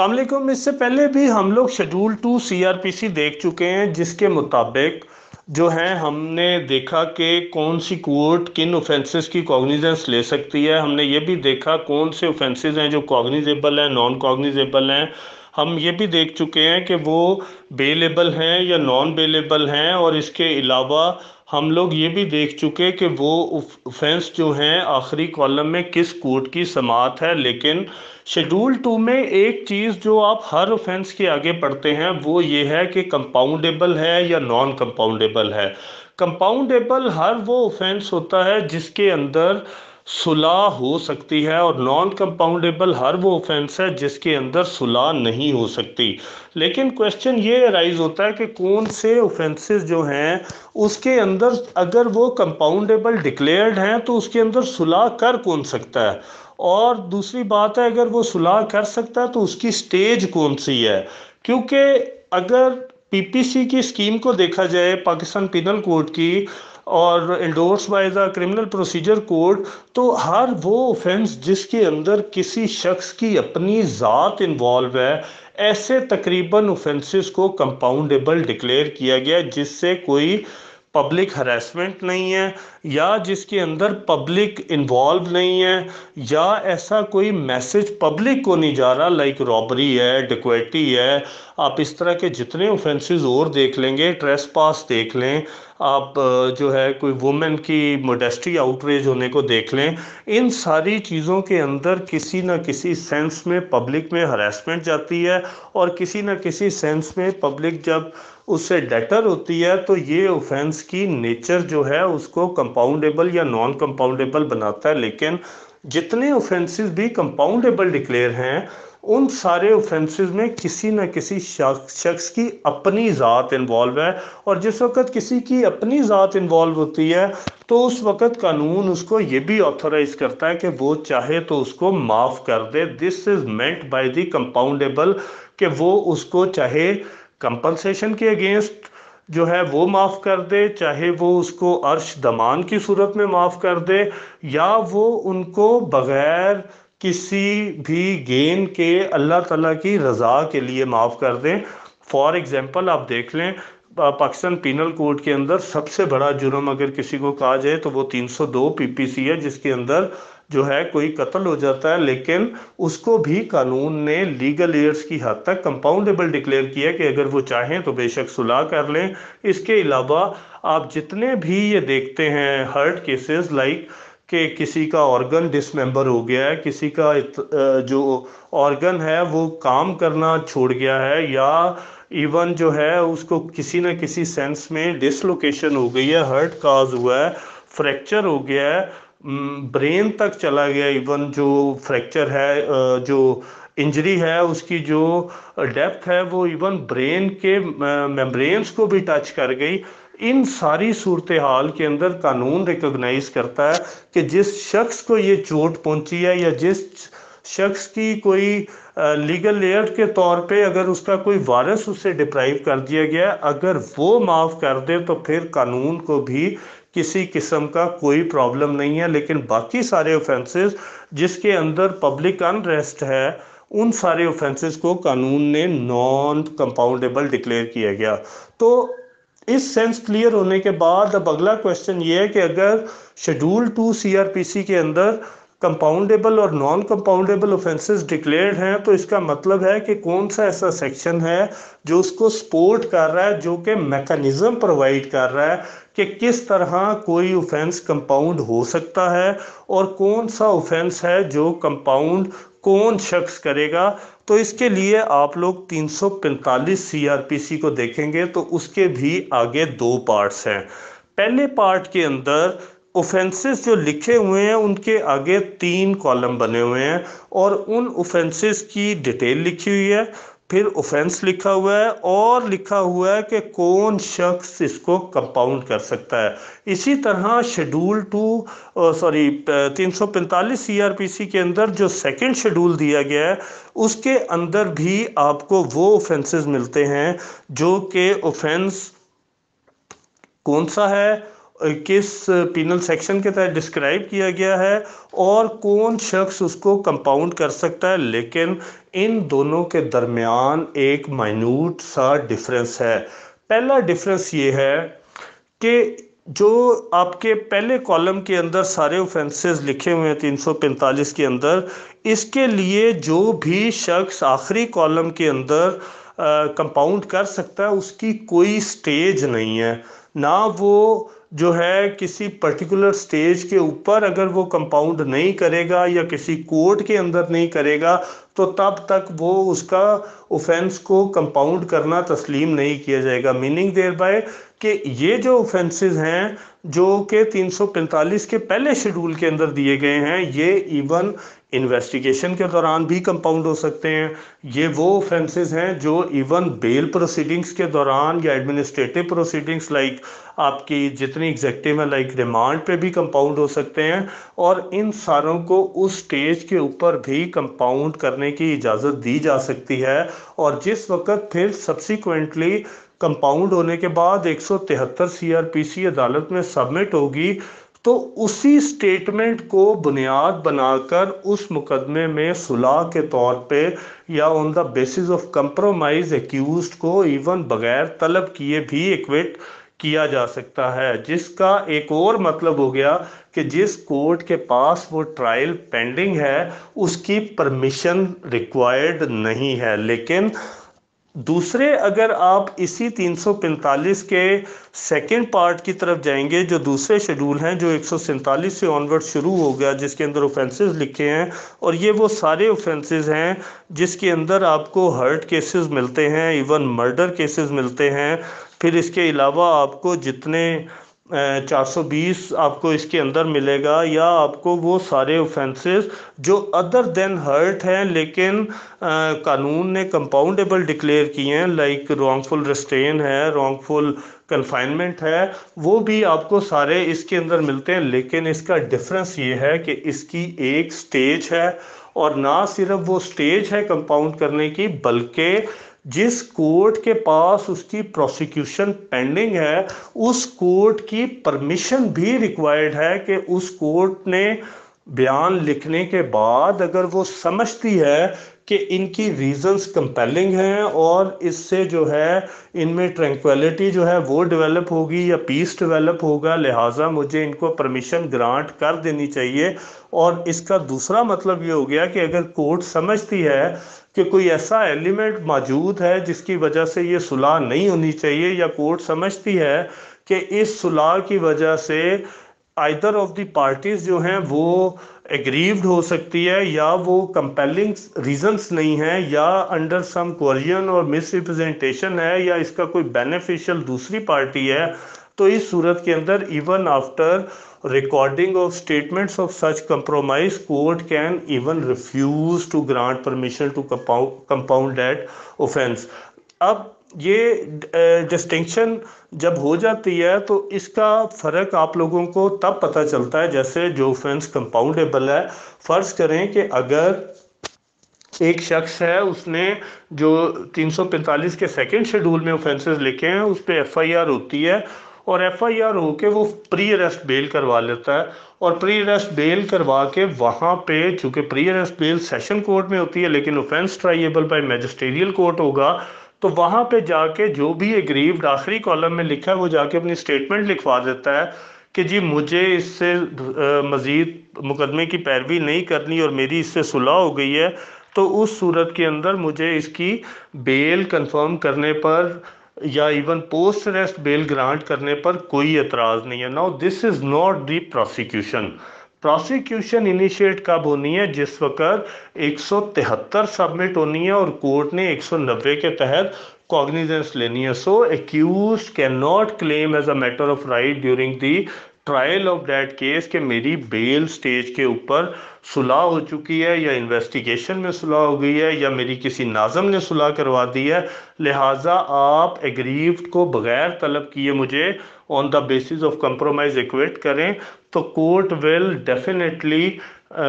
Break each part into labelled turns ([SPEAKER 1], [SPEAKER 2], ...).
[SPEAKER 1] अलकुम इससे पहले भी हम लोग शेड्यूल टू सीआरपीसी देख चुके हैं जिसके मुताबिक जो है हमने देखा कि कौन सी कोर्ट किन ऑफेंसेस की कॉग्निजेंस ले सकती है हमने ये भी देखा कौन से ऑफेंसेस हैं जो कॉग्निजेबल हैं नॉन कॉग्निजेबल हैं हम ये भी देख चुके हैं कि वो बेलेबल हैं या नॉन बेलेबल हैं और इसके अलावा हम लोग ये भी देख चुके कि वो ऑफेंस जो हैं आखिरी कॉलम में किस कोर्ट की समात है लेकिन शेड्यूल टू में एक चीज़ जो आप हर ऑफेंस के आगे पढ़ते हैं वो ये है कि कंपाउंडेबल है या नॉन कंपाउंडेबल है कंपाउंडेबल हर वो ऑफेंस होता है जिसके अंदर सुलह हो सकती है और नॉन कंपाउंडेबल हर वो ऑफेंस है जिसके अंदर सुलह नहीं हो सकती लेकिन क्वेश्चन ये राइज होता है कि कौन से ऑफेंसेस जो हैं उसके अंदर अगर वो कंपाउंडेबल डिक्लेयर्ड हैं तो उसके अंदर सुलह कर कौन सकता है और दूसरी बात है अगर वो सुलह कर सकता है तो उसकी स्टेज कौन सी है क्योंकि अगर पीपीसी की स्कीम को देखा जाए पाकिस्तान पिनल कोड की और endorse by the criminal procedure code तो हर वो ऑफेंस जिसके अंदर किसी शख्स की अपनी ज़ात इन्वॉल्व है ऐसे तकरीबन ऑफेंसेस को कंपाउंडेबल डिक्लेयर किया गया जिससे कोई पब्लिक हरासमेंट नहीं है या जिसके अंदर पब्लिक इन्वॉल्व नहीं है या ऐसा कोई मैसेज पब्लिक को नहीं जा रहा लाइक रॉबरी है डिक्वेटी है आप इस तरह के जितने ऑफेंसेस और देख लेंगे ट्रेस पास देख लें आप जो है कोई वुमेन की मोडेस्टी आउटरेज होने को देख लें इन सारी चीज़ों के अंदर किसी न किसी सेंस में पब्लिक में हरासमेंट जाती है और किसी न किसी सेंस में पब्लिक जब उससे डेटर होती है तो ये ऑफेंस की नेचर जो है उसको कंपाउंडेबल या नॉन कंपाउंडेबल बनाता है लेकिन जितने ऑफेंसेस भी कंपाउंडेबल डिक्लेयर हैं उन सारे ऑफेंसेस में किसी न किसी शख्स की अपनी ज़ात इन्वॉल्व है और जिस वक्त किसी की अपनी ज़ात इन्वॉल्व होती है तो उस वक्त कानून उसको ये भी ऑथोराइज करता है कि वो चाहे तो उसको माफ़ कर दे this is meant by the compoundable कि वो उसको चाहे कंपनसेशन के अगेंस्ट जो है वो माफ़ कर दे चाहे वो उसको अर्श दमान की सूरत में माफ़ कर दे या वो उनको बग़ैर किसी भी गेन के अल्लाह ताला की रज़ा के लिए माफ़ कर दें फॉर एग्ज़ाम्पल आप देख लें पाकिस्तान पिनल कोड के अंदर सबसे बड़ा जुर्म अगर किसी को कहा जाए तो वो 302 पीपीसी है जिसके अंदर जो है कोई कत्ल हो जाता है लेकिन उसको भी कानून ने लीगल एयर्स की हद तक कंपाउंडेबल डिक्लेयर किया कि अगर वो चाहें तो बेशक सुलह कर लें इसके अलावा आप जितने भी ये देखते हैं हर्ट केसेस लाइक कि किसी का ऑर्गन डिसमेंबर हो गया है किसी का जो ऑर्गन है वो काम करना छोड़ गया है या इवन जो है उसको किसी न किसी सेंस में डिसलोकेशन हो गई है हर्ट काज हुआ है फ्रैक्चर हो गया है ब्रेन तक चला गया इवन जो फ्रैक्चर है जो इंजरी है उसकी जो डेप्थ है वो इवन ब्रेन के मेम्ब्रेन्स को भी टच कर गई इन सारी सूरत हाल के अंदर कानून रिकोगनाइज़ करता है कि जिस शख्स को ये चोट पहुंची है या जिस शख्स की कोई लीगल लेयर के तौर पे अगर उसका कोई वारस उसे डिप्राइव कर दिया गया अगर वो माफ़ कर दे तो फिर कानून को भी किसी किस्म का कोई प्रॉब्लम नहीं है लेकिन बाकी सारे ऑफेंसेस जिसके अंदर पब्लिक अनरेस्ट है उन सारे ऑफेंसेस को कानून ने नॉन कंपाउंडेबल डिक्लेयर किया गया तो इस सेंस क्लियर होने के बाद अब अगला क्वेश्चन ये है कि अगर शेड्यूल टू सीआरपीसी के अंदर कंपाउंडेबल और नॉन कंपाउंडेबल ऑफेंसेस डिक्लेयर्ड हैं तो इसका मतलब है कि कौन सा ऐसा सेक्शन है जो उसको सपोर्ट कर रहा है जो कि मैकेनिज़्म प्रोवाइड कर रहा है कि किस तरह कोई ऑफेंस कंपाउंड हो सकता है और कौन सा ऑफेंस है जो कंपाउंड कौन शख्स करेगा तो इसके लिए आप लोग 345 सीआरपीसी को देखेंगे तो उसके भी आगे दो पार्ट्स हैं पहले पार्ट के अंदर ऑफेंसेस जो लिखे हुए हैं उनके आगे तीन कॉलम बने हुए हैं और उन ऑफेंसेस की डिटेल लिखी हुई है फिर ऑफेंस लिखा हुआ है और लिखा हुआ है कि कौन शख्स इसको कंपाउंड कर सकता है इसी तरह शेड्यूल टू सॉरी तीन सौ पैंतालीस सी आर पी सी के अंदर जो सेकंड शेड्यूल दिया गया है उसके अंदर भी आपको वो ऑफेंसेस मिलते हैं जो कि ऑफेंस कौन सा है किस पिनल सेक्शन के तहत डिस्क्राइब किया गया है और कौन शख्स उसको कंपाउंड कर सकता है लेकिन इन दोनों के दरमियान एक माइन्यूट सा डिफरेंस है पहला डिफरेंस ये है कि जो आपके पहले कॉलम के अंदर सारे ऑफेंसेस लिखे हुए हैं 345 के अंदर इसके लिए जो भी शख्स आखिरी कॉलम के अंदर कंपाउंड कर सकता है उसकी कोई स्टेज नहीं है ना वो जो है किसी पर्टिकुलर स्टेज के ऊपर अगर वो कंपाउंड नहीं करेगा या किसी कोर्ट के अंदर नहीं करेगा तो तब तक वो उसका ऑफेंस को कंपाउंड करना तस्लीम नहीं किया जाएगा मीनिंग देर बाय कि ये जो ऑफेंसेस हैं जो कि 345 के पहले शेड्यूल के अंदर दिए गए हैं ये इवन इन्वेस्टिगेशन के दौरान भी कंपाउंड हो सकते हैं ये वो ऑफेंसेस हैं जो इवन बेल प्रोसीडिंग्स के दौरान या एडमिनिस्ट्रेटिव प्रोसीडिंग्स लाइक आपकी जितनी एग्जेक्टिव है लाइक रिमांड पे भी कंपाउंड हो सकते हैं और इन सारों को उस स्टेज के ऊपर भी कंपाउंड करने की इजाज़त दी जा सकती है और जिस वक्त फिर सब्सिक्वेंटली कंपाउंड होने के बाद एक सौ तिहत्तर सी अदालत में सबमिट होगी तो उसी स्टेटमेंट को बुनियाद बनाकर उस मुकदमे में सुलह के तौर पे या on the basis of compromise accused को इवन बगैर तलब किए भी एक्विट किया जा सकता है जिसका एक और मतलब हो गया कि जिस कोर्ट के पास वो ट्रायल पेंडिंग है उसकी परमिशन रिक्वायर्ड नहीं है लेकिन दूसरे अगर आप इसी 345 के सेकंड पार्ट की तरफ जाएंगे जो दूसरे शेड्यूल हैं जो एक से ऑनवर्ड शुरू हो गया जिसके अंदर ऑफेंसेस लिखे हैं और ये वो सारे ऑफेंसेस हैं जिसके अंदर आपको हर्ट केसेस मिलते हैं इवन मर्डर केसेस मिलते हैं फिर इसके अलावा आपको जितने 420 आपको इसके अंदर मिलेगा या आपको वो सारे ऑफेंसेस जो अदर देन हर्ट हैं लेकिन आ, कानून ने कंपाउंडेबल डिक्लेयर किए हैं लाइक रॉन्गफुल रिस्ट्रेन है रॉन्गफुल कन्फाइनमेंट है वो भी आपको सारे इसके अंदर मिलते हैं लेकिन इसका डिफरेंस ये है कि इसकी एक स्टेज है और ना सिर्फ वो स्टेज है कंपाउंड करने की बल्कि जिस कोर्ट के पास उसकी प्रोसिक्यूशन पेंडिंग है उस कोर्ट की परमिशन भी रिक्वायर्ड है कि उस कोर्ट ने बयान लिखने के बाद अगर वो समझती है कि इनकी रीजंस कंपेलिंग हैं और इससे जो है इनमें ट्रैंक्वलिटी जो है वो डेवलप होगी या पीस डेवलप होगा लिहाजा मुझे इनको परमिशन ग्रांट कर देनी चाहिए और इसका दूसरा मतलब ये हो गया कि अगर कोर्ट समझती है कि कोई ऐसा एलिमेंट मौजूद है जिसकी वजह से ये सुलह नहीं होनी चाहिए या कोर्ट समझती है कि इस सुलह की वजह से आइदर ऑफ द पार्टीज जो हैं वो एग्रीव्ड हो सकती है या वो कंपेलिंग रीजंस नहीं है या अंडर सम कोरियन और मिस है या इसका कोई बेनिफिशियल दूसरी पार्टी है तो इस सूरत के अंदर even after recording of statements of such compromise court can even refuse to grant permission to compound that offence अब ये डिस्टिंक्शन जब हो जाती है तो इसका फ़र्क आप लोगों को तब पता चलता है जैसे जो ऑफेंस कंपाउंडेबल है फ़र्ज़ करें कि अगर एक शख्स है उसने जो 345 के सेकंड शेड्यूल में ऑफेंसेस लिखे हैं उस पर एफ होती है और एफआईआर के वो प्री अरेस्ट बेल करवा लेता है और प्री अरेस्ट बेल करवा के वहाँ पे चूँकि pre arrest bail session court में होती है लेकिन offence triable by magisterial court होगा तो वहाँ पे जाके जो भी एग्रीव्ड आखिरी कॉलम में लिखा है वो जाके अपनी स्टेटमेंट लिखवा देता है कि जी मुझे इससे मज़ीद मुकदमे की पैरवी नहीं करनी और मेरी इससे सुलह हो गई है तो उस सूरत के अंदर मुझे इसकी बेल कंफर्म करने पर या even post arrest bail grant करने पर कोई एतराज़ नहीं है now this is not the prosecution prosecution initiate कब होनी है जिस वक्त एक सबमिट होनी है और कोर्ट ने 190 के तहत कॉग्निजेंस लेनी है so accused can not claim as a matter of right during the trial of that case कि मेरी बेल स्टेज के ऊपर सुलह हो चुकी है या इन्वेस्टिगेशन में सुलह हो गई है या मेरी किसी नाजम ने सुलह करवा दी है लिहाजा आप एग्रीव को बगैर तलब किए मुझे on the basis of compromise acquit करें तो court will definitely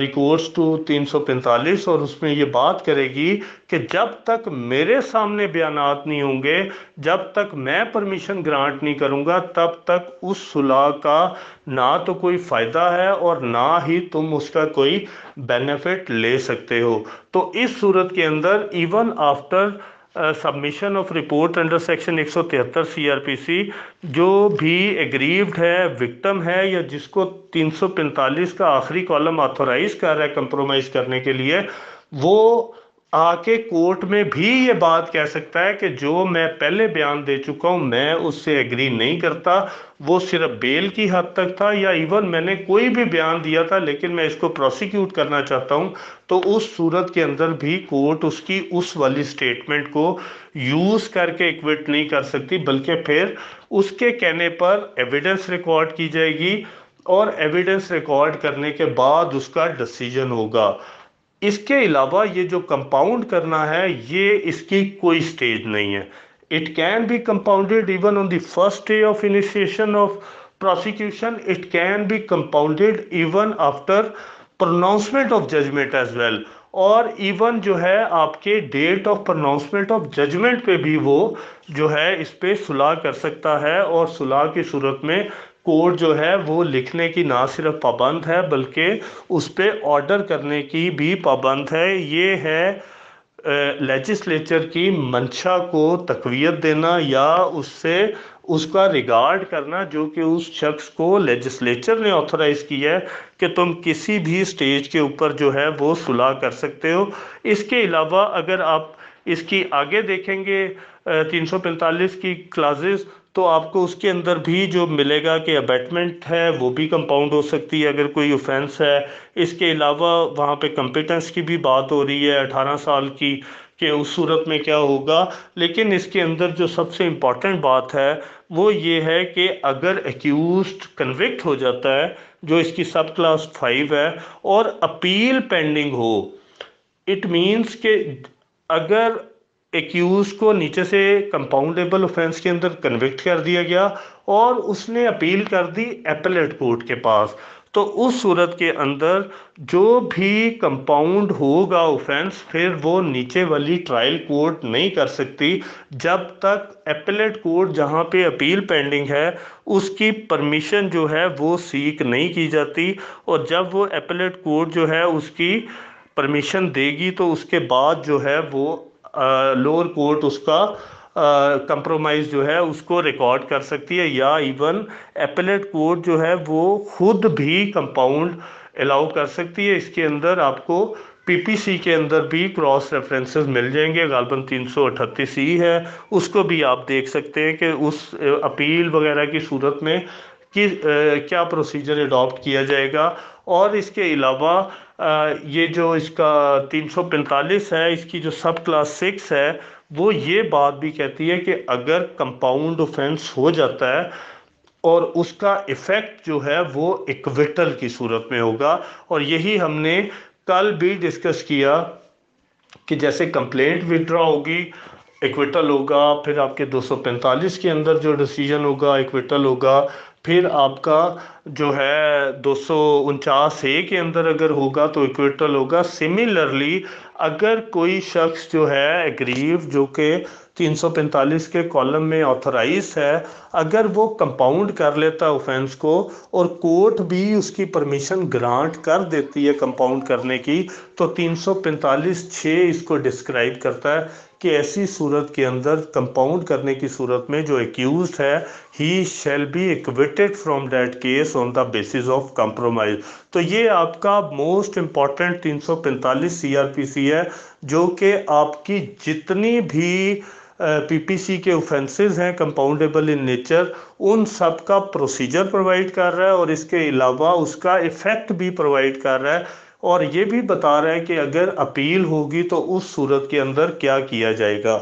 [SPEAKER 1] recourse to 345 और उसमें ये बात करेगी कि जब तक मेरे सामने बयान नहीं होंगे जब तक मैं परमिशन ग्रांट नहीं करूँगा तब तक उस सुलह का ना तो कोई फ़ायदा है और ना ही तुम उसका कोई बेनिफिट ले सकते हो तो इस सूरत के अंदर even after submission of report under section 173 CrPC जो भी एग्रीव्ड है विक्टम है या जिसको 345 का आखिरी कॉलम ऑथोराइज कर रहा है कंप्रोमाइज करने के लिए वो आके कोर्ट में भी ये बात कह सकता है कि जो मैं पहले बयान दे चुका हूँ मैं उससे एग्री नहीं करता वो सिर्फ बेल की हद तक था या इवन मैंने कोई भी बयान दिया था लेकिन मैं इसको प्रोसिक्यूट करना चाहता हूँ तो उस सूरत के अंदर भी कोर्ट उसकी उस वाली स्टेटमेंट को यूज़ करके इक्विट नहीं कर सकती बल्कि फिर उसके कहने पर एविडेंस रिकॉर्ड की जाएगी और एविडेंस रिकॉर्ड करने के बाद उसका डिसीजन होगा इसके अलावा ये जो कंपाउंड करना है ये इसकी कोई स्टेज नहीं है it can be compounded even on the first day of initiation of prosecution it can be compounded even after pronouncement of judgement as well और इवन जो है आपके date of pronouncement of judgement पे भी वो जो है इस पर सुलह कर सकता है और सुलह की सूरत में कोड जो है वो लिखने की ना सिर्फ पाबंद है बल्कि उस पर ऑर्डर करने की भी पाबंद है ये है लेजिस्लेचर की मंशा को तकवीत देना या उससे उसका रिगार्ड करना जो कि उस शख्स को लेजिस्लेचर ने ऑथराइज किया है कि तुम किसी भी स्टेज के ऊपर जो है वो सुलह कर सकते हो इसके अलावा अगर आप इसकी आगे देखेंगे 345 की क्लासेस तो आपको उसके अंदर भी जो मिलेगा कि अबेटमेंट है वो भी कंपाउंड हो सकती है अगर कोई ऑफेंस है इसके अलावा वहाँ पे कंपिटेंस की भी बात हो रही है अठारह साल की कि उस सूरत में क्या होगा लेकिन इसके अंदर जो सबसे इम्पॉर्टेंट बात है वो ये है कि अगर एक्यूज कन्विक्ट हो जाता है जो इसकी सब क्लास फाइव है और अपील पेंडिंग हो इट मीन्स के अगर एक्यूज को नीचे से कंपाउंडेबल ऑफेंस के अंदर कन्विक्ट कर दिया गया और उसने अपील कर दी एपलेट कोर्ट के पास तो उस सूरत के अंदर जो भी कंपाउंड होगा ऑफेंस फिर वो नीचे वाली ट्रायल कोर्ट नहीं कर सकती जब तक एपलेट कोर्ट जहाँ पे अपील पेंडिंग है उसकी परमिशन जो है वो सीख नहीं की जाती और जब वो एपलेट कोर्ट जो है उसकी परमिशन देगी तो उसके बाद जो है वो लोअर कोर्ट उसका कंप्रोमाइज़ जो है उसको रिकॉर्ड कर सकती है या इवन एपलेट कोर्ट जो है वो खुद भी कंपाउंड अलाउ कर सकती है इसके अंदर आपको पीपीसी के अंदर भी क्रॉस रेफरेंसेस मिल जाएंगे गालबन तीन सौ अठतीस ई है उसको भी आप देख सकते हैं कि उस अपील वगैरह की सूरत में कि क्या प्रोसीजर अडॉप्ट किया जाएगा और इसके अलावा ये जो इसका 345 है इसकी जो सब क्लास सिक्स है वो ये बात भी कहती है कि अगर कंपाउंड ऑफेंस हो जाता है और उसका इफ़ेक्ट जो है वो इक्विटल की सूरत में होगा और यही हमने कल भी डिस्कस किया कि जैसे कंप्लेंट विड्रा होगी इक्विटल होगा फिर आपके 245 के अंदर जो डिसीजन होगा इक्विटल होगा फिर आपका जो है दो सौ उनचास ए के अंदर अगर होगा तो इक्विटल होगा सिमिलरली अगर कोई शख्स जो है एग्रीव जो कि 345 के कॉलम में ऑथराइज है अगर वो कंपाउंड कर लेता ऑफेंस को और कोर्ट भी उसकी परमिशन ग्रांट कर देती है कंपाउंड करने की तो 345 सौ इसको डिस्क्राइब करता है कि ऐसी सूरत के अंदर कंपाउंड करने की सूरत में जो एक्यूज है he shall be acquitted from that case on the basis of compromise तो ये आपका मोस्ट इम्पॉर्टेंट 345 सीआरपीसी है जो कि आपकी जितनी भी पीपीसी के ऑफेंसेस हैं कंपाउंडेबल इन नेचर उन सब का प्रोसीजर प्रोवाइड कर रहा है और इसके अलावा उसका इफेक्ट भी प्रोवाइड कर रहा है और ये भी बता रहा है कि अगर अपील होगी तो उस सूरत के अंदर क्या किया जाएगा